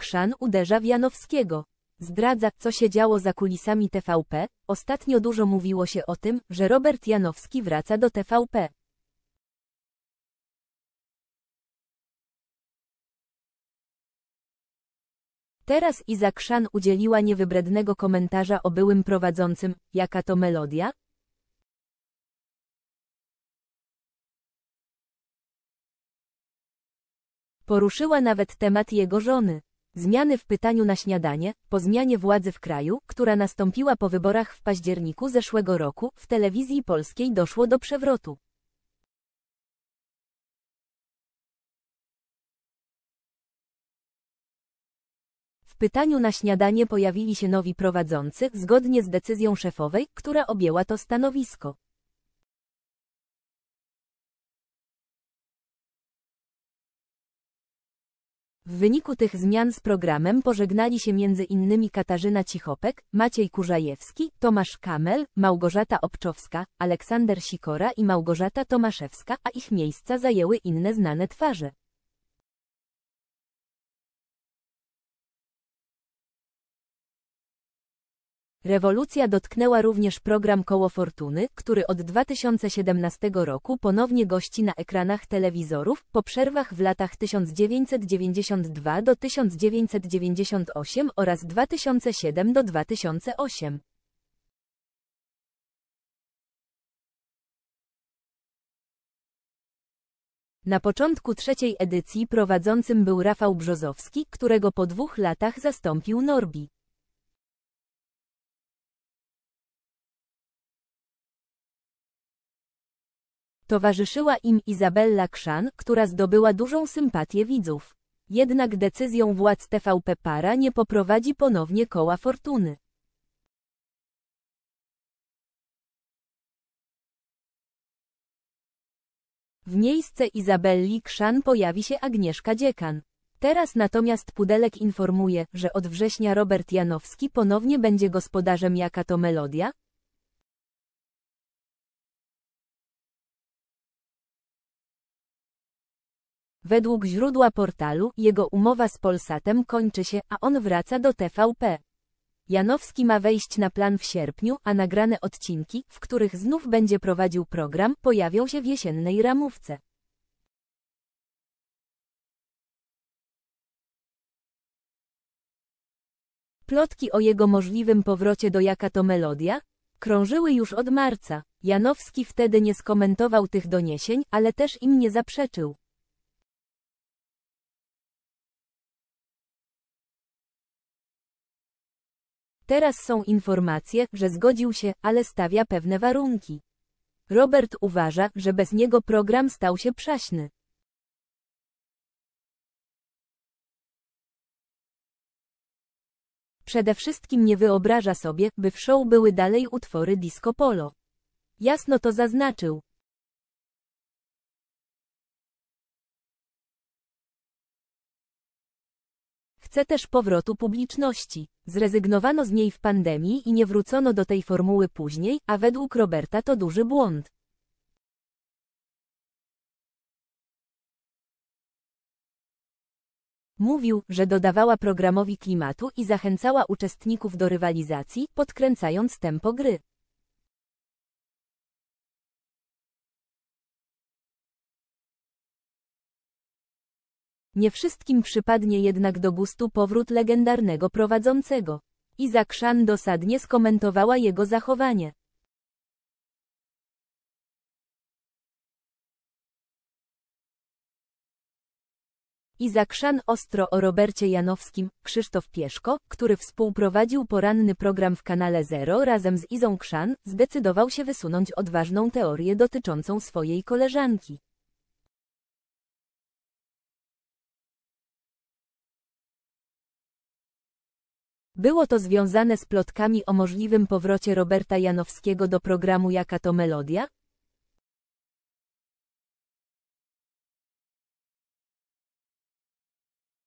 Szan uderza w Janowskiego. Zdradza, co się działo za kulisami TVP. Ostatnio dużo mówiło się o tym, że Robert Janowski wraca do TVP. Teraz Szan udzieliła niewybrednego komentarza o byłym prowadzącym, jaka to melodia, Poruszyła nawet temat jego żony. Zmiany w pytaniu na śniadanie, po zmianie władzy w kraju, która nastąpiła po wyborach w październiku zeszłego roku, w telewizji polskiej doszło do przewrotu. W pytaniu na śniadanie pojawili się nowi prowadzący, zgodnie z decyzją szefowej, która objęła to stanowisko. W wyniku tych zmian z programem pożegnali się m.in. Katarzyna Cichopek, Maciej Kurzajewski, Tomasz Kamel, Małgorzata Obczowska, Aleksander Sikora i Małgorzata Tomaszewska, a ich miejsca zajęły inne znane twarze. Rewolucja dotknęła również program Koło Fortuny, który od 2017 roku ponownie gości na ekranach telewizorów po przerwach w latach 1992 do 1998 oraz 2007 do 2008. Na początku trzeciej edycji prowadzącym był Rafał Brzozowski, którego po dwóch latach zastąpił Norbi. Towarzyszyła im Izabella Krzan, która zdobyła dużą sympatię widzów. Jednak decyzją władz TVP Para nie poprowadzi ponownie koła fortuny. W miejsce Izabelli Krzan pojawi się Agnieszka Dziekan. Teraz natomiast Pudelek informuje, że od września Robert Janowski ponownie będzie gospodarzem Jaka to Melodia, Według źródła portalu jego umowa z Polsatem kończy się, a on wraca do TVP. Janowski ma wejść na plan w sierpniu, a nagrane odcinki, w których znów będzie prowadził program, pojawią się w jesiennej ramówce. Plotki o jego możliwym powrocie do Jaka to Melodia krążyły już od marca. Janowski wtedy nie skomentował tych doniesień, ale też im nie zaprzeczył. Teraz są informacje, że zgodził się, ale stawia pewne warunki. Robert uważa, że bez niego program stał się przaśny. Przede wszystkim nie wyobraża sobie, by w show były dalej utwory disco polo. Jasno to zaznaczył. Chce też powrotu publiczności. Zrezygnowano z niej w pandemii i nie wrócono do tej formuły później, a według Roberta to duży błąd. Mówił, że dodawała programowi klimatu i zachęcała uczestników do rywalizacji, podkręcając tempo gry. Nie wszystkim przypadnie jednak do gustu powrót legendarnego prowadzącego. Iza Krzan dosadnie skomentowała jego zachowanie. Iza Krzan ostro o Robercie Janowskim, Krzysztof Pieszko, który współprowadził poranny program w kanale Zero razem z Izą Krzan, zdecydował się wysunąć odważną teorię dotyczącą swojej koleżanki. Było to związane z plotkami o możliwym powrocie Roberta Janowskiego do programu Jaka to melodia?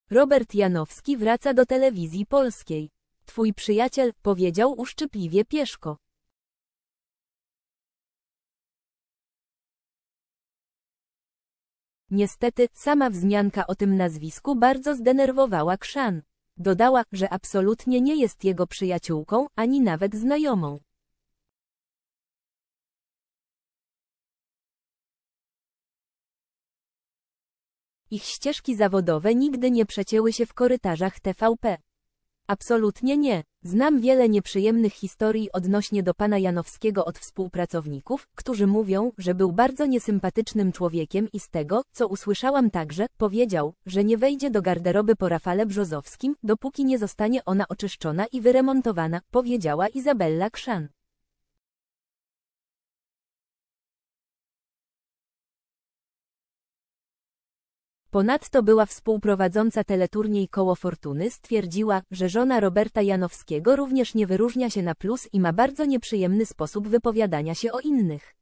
Robert Janowski wraca do telewizji polskiej. Twój przyjaciel, powiedział uszczypliwie Pieszko. Niestety, sama wzmianka o tym nazwisku bardzo zdenerwowała Krzan. Dodała, że absolutnie nie jest jego przyjaciółką, ani nawet znajomą. Ich ścieżki zawodowe nigdy nie przecięły się w korytarzach TVP. Absolutnie nie. Znam wiele nieprzyjemnych historii odnośnie do pana Janowskiego od współpracowników, którzy mówią, że był bardzo niesympatycznym człowiekiem i z tego, co usłyszałam także, powiedział, że nie wejdzie do garderoby po Rafale Brzozowskim, dopóki nie zostanie ona oczyszczona i wyremontowana, powiedziała Izabella Krzan. Ponadto była współprowadząca teleturniej Koło Fortuny stwierdziła, że żona Roberta Janowskiego również nie wyróżnia się na plus i ma bardzo nieprzyjemny sposób wypowiadania się o innych.